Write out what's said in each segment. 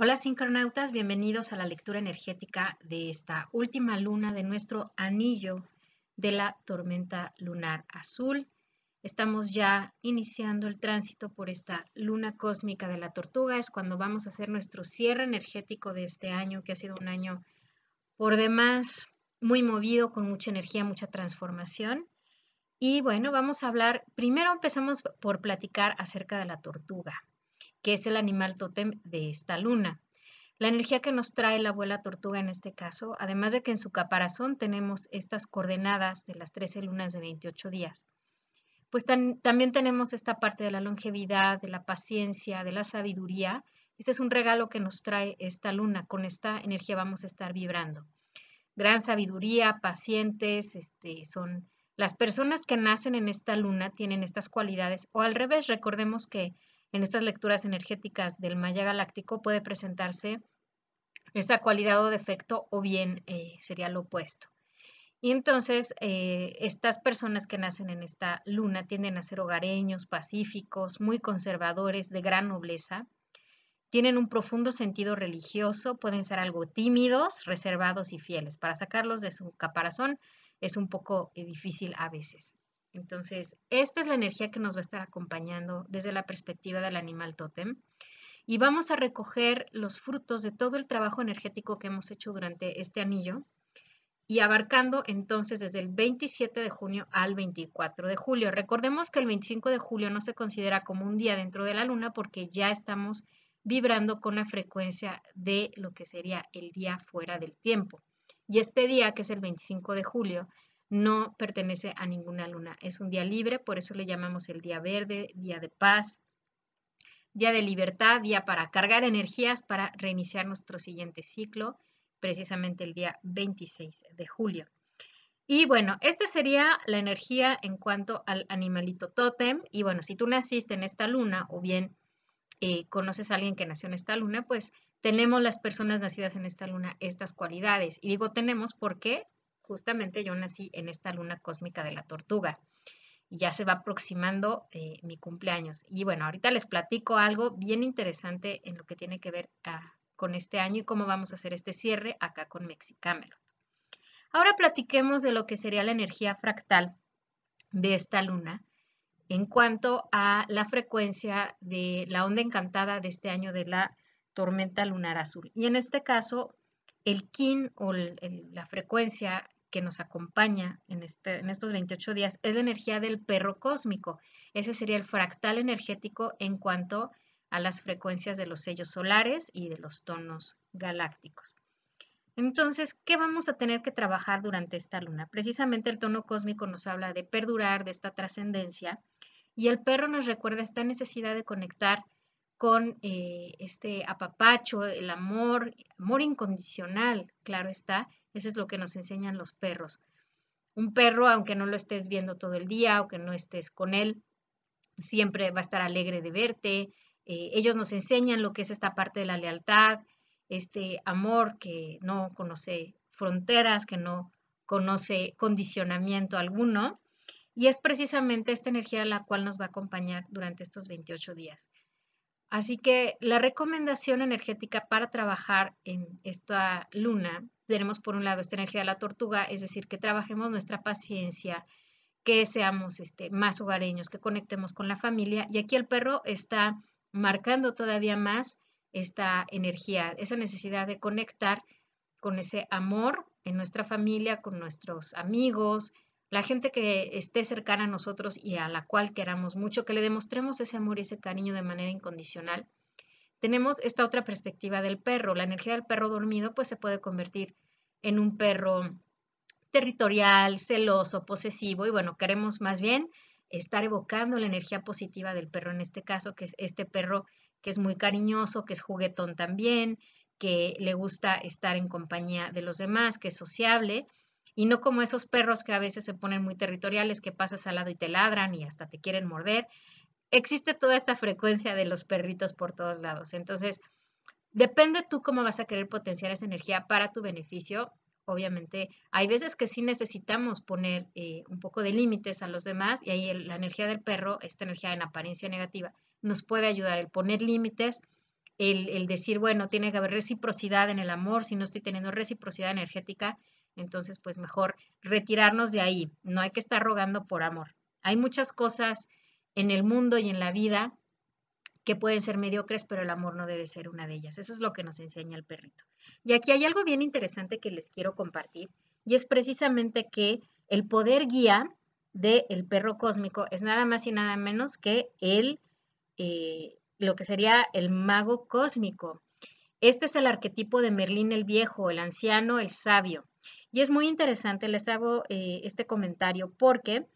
Hola sincronautas, bienvenidos a la lectura energética de esta última luna de nuestro anillo de la tormenta lunar azul. Estamos ya iniciando el tránsito por esta luna cósmica de la tortuga, es cuando vamos a hacer nuestro cierre energético de este año, que ha sido un año por demás muy movido, con mucha energía, mucha transformación. Y bueno, vamos a hablar, primero empezamos por platicar acerca de la tortuga que es el animal tótem de esta luna. La energía que nos trae la abuela tortuga en este caso, además de que en su caparazón tenemos estas coordenadas de las 13 lunas de 28 días, pues también tenemos esta parte de la longevidad, de la paciencia, de la sabiduría. Este es un regalo que nos trae esta luna, con esta energía vamos a estar vibrando. Gran sabiduría, pacientes, este, son las personas que nacen en esta luna tienen estas cualidades, o al revés, recordemos que en estas lecturas energéticas del Maya Galáctico puede presentarse esa cualidad o defecto o bien eh, sería lo opuesto. Y entonces eh, estas personas que nacen en esta luna tienden a ser hogareños, pacíficos, muy conservadores, de gran nobleza. Tienen un profundo sentido religioso, pueden ser algo tímidos, reservados y fieles. Para sacarlos de su caparazón es un poco eh, difícil a veces. Entonces, esta es la energía que nos va a estar acompañando desde la perspectiva del animal tótem. Y vamos a recoger los frutos de todo el trabajo energético que hemos hecho durante este anillo y abarcando entonces desde el 27 de junio al 24 de julio. Recordemos que el 25 de julio no se considera como un día dentro de la luna porque ya estamos vibrando con la frecuencia de lo que sería el día fuera del tiempo. Y este día, que es el 25 de julio, no pertenece a ninguna luna. Es un día libre, por eso le llamamos el día verde, día de paz, día de libertad, día para cargar energías, para reiniciar nuestro siguiente ciclo, precisamente el día 26 de julio. Y bueno, esta sería la energía en cuanto al animalito tótem. Y bueno, si tú naciste en esta luna o bien eh, conoces a alguien que nació en esta luna, pues tenemos las personas nacidas en esta luna estas cualidades. Y digo tenemos porque justamente yo nací en esta luna cósmica de la tortuga. Ya se va aproximando eh, mi cumpleaños. Y bueno, ahorita les platico algo bien interesante en lo que tiene que ver ah, con este año y cómo vamos a hacer este cierre acá con Mexicámelo. Ahora platiquemos de lo que sería la energía fractal de esta luna en cuanto a la frecuencia de la onda encantada de este año de la tormenta lunar azul. Y en este caso, el kin o la frecuencia que nos acompaña en, este, en estos 28 días es la energía del perro cósmico. Ese sería el fractal energético en cuanto a las frecuencias de los sellos solares y de los tonos galácticos. Entonces, ¿qué vamos a tener que trabajar durante esta luna? Precisamente el tono cósmico nos habla de perdurar, de esta trascendencia, y el perro nos recuerda esta necesidad de conectar con eh, este apapacho, el amor, amor incondicional, claro está, eso es lo que nos enseñan los perros. Un perro, aunque no lo estés viendo todo el día, o que no estés con él, siempre va a estar alegre de verte. Eh, ellos nos enseñan lo que es esta parte de la lealtad, este amor que no conoce fronteras, que no conoce condicionamiento alguno. Y es precisamente esta energía la cual nos va a acompañar durante estos 28 días. Así que la recomendación energética para trabajar en esta luna tenemos por un lado esta energía de la tortuga, es decir, que trabajemos nuestra paciencia, que seamos este, más hogareños, que conectemos con la familia. Y aquí el perro está marcando todavía más esta energía, esa necesidad de conectar con ese amor en nuestra familia, con nuestros amigos, la gente que esté cercana a nosotros y a la cual queramos mucho, que le demostremos ese amor y ese cariño de manera incondicional tenemos esta otra perspectiva del perro. La energía del perro dormido pues se puede convertir en un perro territorial, celoso, posesivo y bueno, queremos más bien estar evocando la energía positiva del perro en este caso, que es este perro que es muy cariñoso, que es juguetón también, que le gusta estar en compañía de los demás, que es sociable y no como esos perros que a veces se ponen muy territoriales, que pasas al lado y te ladran y hasta te quieren morder existe toda esta frecuencia de los perritos por todos lados. Entonces, depende tú cómo vas a querer potenciar esa energía para tu beneficio. Obviamente, hay veces que sí necesitamos poner eh, un poco de límites a los demás y ahí la energía del perro, esta energía en apariencia negativa, nos puede ayudar. El poner límites, el, el decir, bueno, tiene que haber reciprocidad en el amor, si no estoy teniendo reciprocidad energética, entonces pues mejor retirarnos de ahí. No hay que estar rogando por amor. Hay muchas cosas en el mundo y en la vida que pueden ser mediocres, pero el amor no debe ser una de ellas. Eso es lo que nos enseña el perrito. Y aquí hay algo bien interesante que les quiero compartir, y es precisamente que el poder guía del perro cósmico es nada más y nada menos que el, eh, lo que sería el mago cósmico. Este es el arquetipo de Merlín el Viejo, el anciano, el sabio. Y es muy interesante, les hago eh, este comentario porque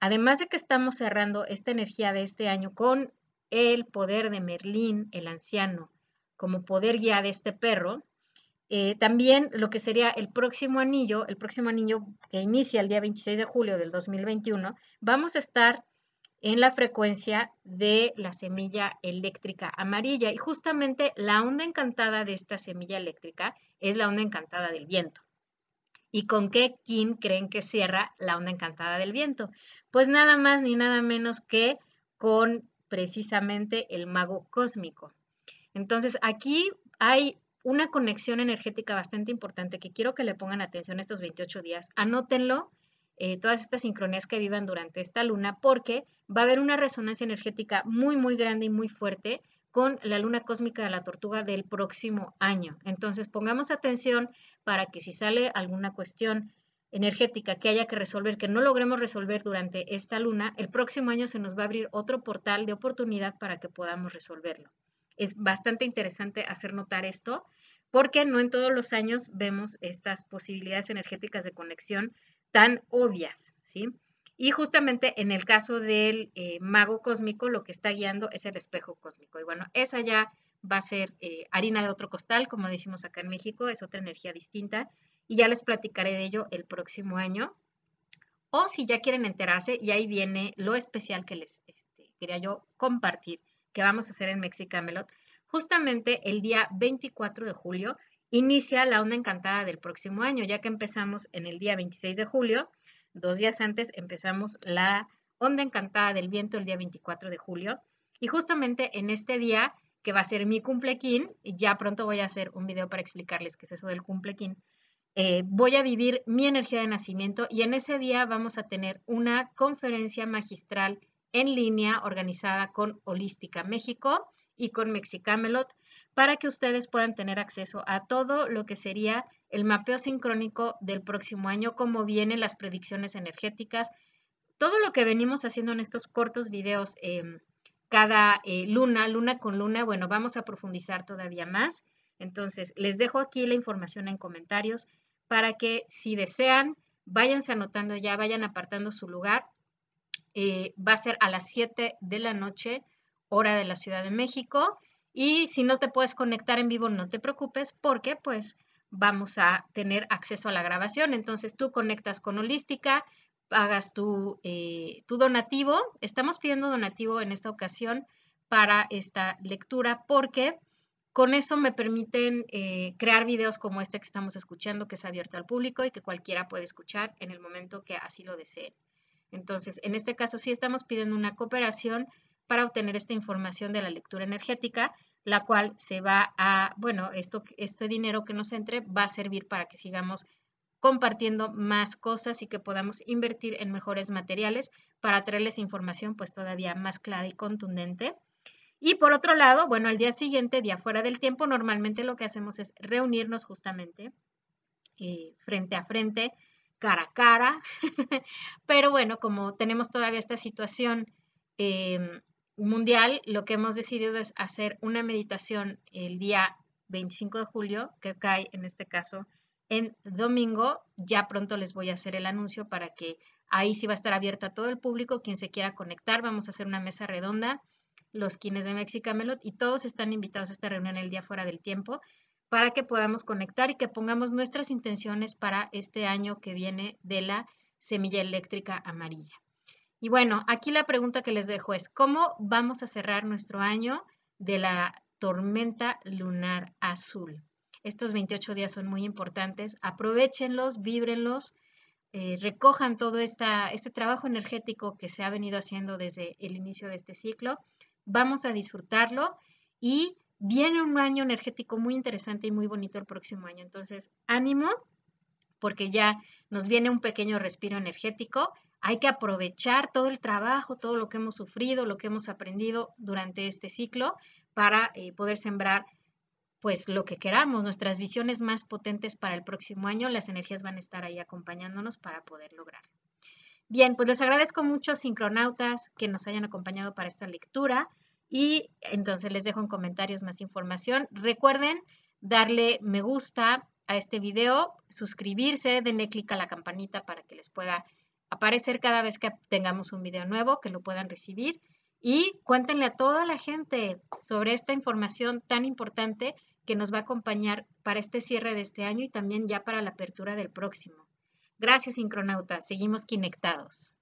Además de que estamos cerrando esta energía de este año con el poder de Merlín, el anciano, como poder guía de este perro, eh, también lo que sería el próximo anillo, el próximo anillo que inicia el día 26 de julio del 2021, vamos a estar en la frecuencia de la semilla eléctrica amarilla y justamente la onda encantada de esta semilla eléctrica es la onda encantada del viento. ¿Y con qué kin creen que cierra la onda encantada del viento? Pues nada más ni nada menos que con precisamente el mago cósmico. Entonces aquí hay una conexión energética bastante importante que quiero que le pongan atención estos 28 días. Anótenlo, eh, todas estas sincronías que vivan durante esta luna, porque va a haber una resonancia energética muy, muy grande y muy fuerte con la luna cósmica de la tortuga del próximo año. Entonces, pongamos atención para que si sale alguna cuestión energética que haya que resolver, que no logremos resolver durante esta luna, el próximo año se nos va a abrir otro portal de oportunidad para que podamos resolverlo. Es bastante interesante hacer notar esto porque no en todos los años vemos estas posibilidades energéticas de conexión tan obvias, ¿sí? Y justamente en el caso del eh, mago cósmico, lo que está guiando es el espejo cósmico. Y bueno, esa ya va a ser eh, harina de otro costal, como decimos acá en México, es otra energía distinta. Y ya les platicaré de ello el próximo año. O si ya quieren enterarse, y ahí viene lo especial que les este, quería yo compartir, que vamos a hacer en Mexicamelot. Justamente el día 24 de julio inicia la onda encantada del próximo año, ya que empezamos en el día 26 de julio Dos días antes empezamos la Onda Encantada del Viento el día 24 de julio. Y justamente en este día, que va a ser mi cumplequín, ya pronto voy a hacer un video para explicarles qué es eso del cumplequín, eh, voy a vivir mi energía de nacimiento y en ese día vamos a tener una conferencia magistral en línea organizada con Holística México y con Mexicamelot para que ustedes puedan tener acceso a todo lo que sería el mapeo sincrónico del próximo año, cómo vienen las predicciones energéticas, todo lo que venimos haciendo en estos cortos videos em, cada eh, luna, luna con luna, bueno, vamos a profundizar todavía más. Entonces, les dejo aquí la información en comentarios para que si desean, váyanse anotando ya, vayan apartando su lugar. Eh, va a ser a las 7 de la noche, hora de la Ciudad de México. Y si no te puedes conectar en vivo, no te preocupes porque pues vamos a tener acceso a la grabación. Entonces tú conectas con Holística, pagas eh, tu, donativo. Estamos pidiendo donativo en esta ocasión para esta lectura porque con eso me permiten eh, crear videos como este que estamos escuchando, que es abierto al público y que cualquiera puede escuchar en el momento que así lo desee. Entonces, en este caso sí estamos pidiendo una cooperación para obtener esta información de la lectura energética la cual se va a, bueno, esto, este dinero que nos entre va a servir para que sigamos compartiendo más cosas y que podamos invertir en mejores materiales para traerles información pues todavía más clara y contundente. Y por otro lado, bueno, al día siguiente, día fuera del tiempo, normalmente lo que hacemos es reunirnos justamente eh, frente a frente, cara a cara, pero bueno, como tenemos todavía esta situación eh, mundial, lo que hemos decidido es hacer una meditación el día 25 de julio, que cae en este caso en domingo. Ya pronto les voy a hacer el anuncio para que ahí sí va a estar abierta a todo el público, quien se quiera conectar. Vamos a hacer una mesa redonda, los quienes de Melot, y todos están invitados a esta reunión el día fuera del tiempo para que podamos conectar y que pongamos nuestras intenciones para este año que viene de la semilla eléctrica amarilla. Y bueno, aquí la pregunta que les dejo es, ¿cómo vamos a cerrar nuestro año de la tormenta lunar azul? Estos 28 días son muy importantes, aprovechenlos, víbrenlos, eh, recojan todo este trabajo energético que se ha venido haciendo desde el inicio de este ciclo. Vamos a disfrutarlo y viene un año energético muy interesante y muy bonito el próximo año. Entonces, ánimo, porque ya nos viene un pequeño respiro energético hay que aprovechar todo el trabajo, todo lo que hemos sufrido, lo que hemos aprendido durante este ciclo para eh, poder sembrar pues lo que queramos, nuestras visiones más potentes para el próximo año, las energías van a estar ahí acompañándonos para poder lograrlo. Bien, pues les agradezco mucho, sincronautas, que nos hayan acompañado para esta lectura y entonces les dejo en comentarios más información. Recuerden darle me gusta a este video, suscribirse, denle clic a la campanita para que les pueda aparecer cada vez que tengamos un video nuevo, que lo puedan recibir. Y cuéntenle a toda la gente sobre esta información tan importante que nos va a acompañar para este cierre de este año y también ya para la apertura del próximo. Gracias, sincronautas. Seguimos conectados.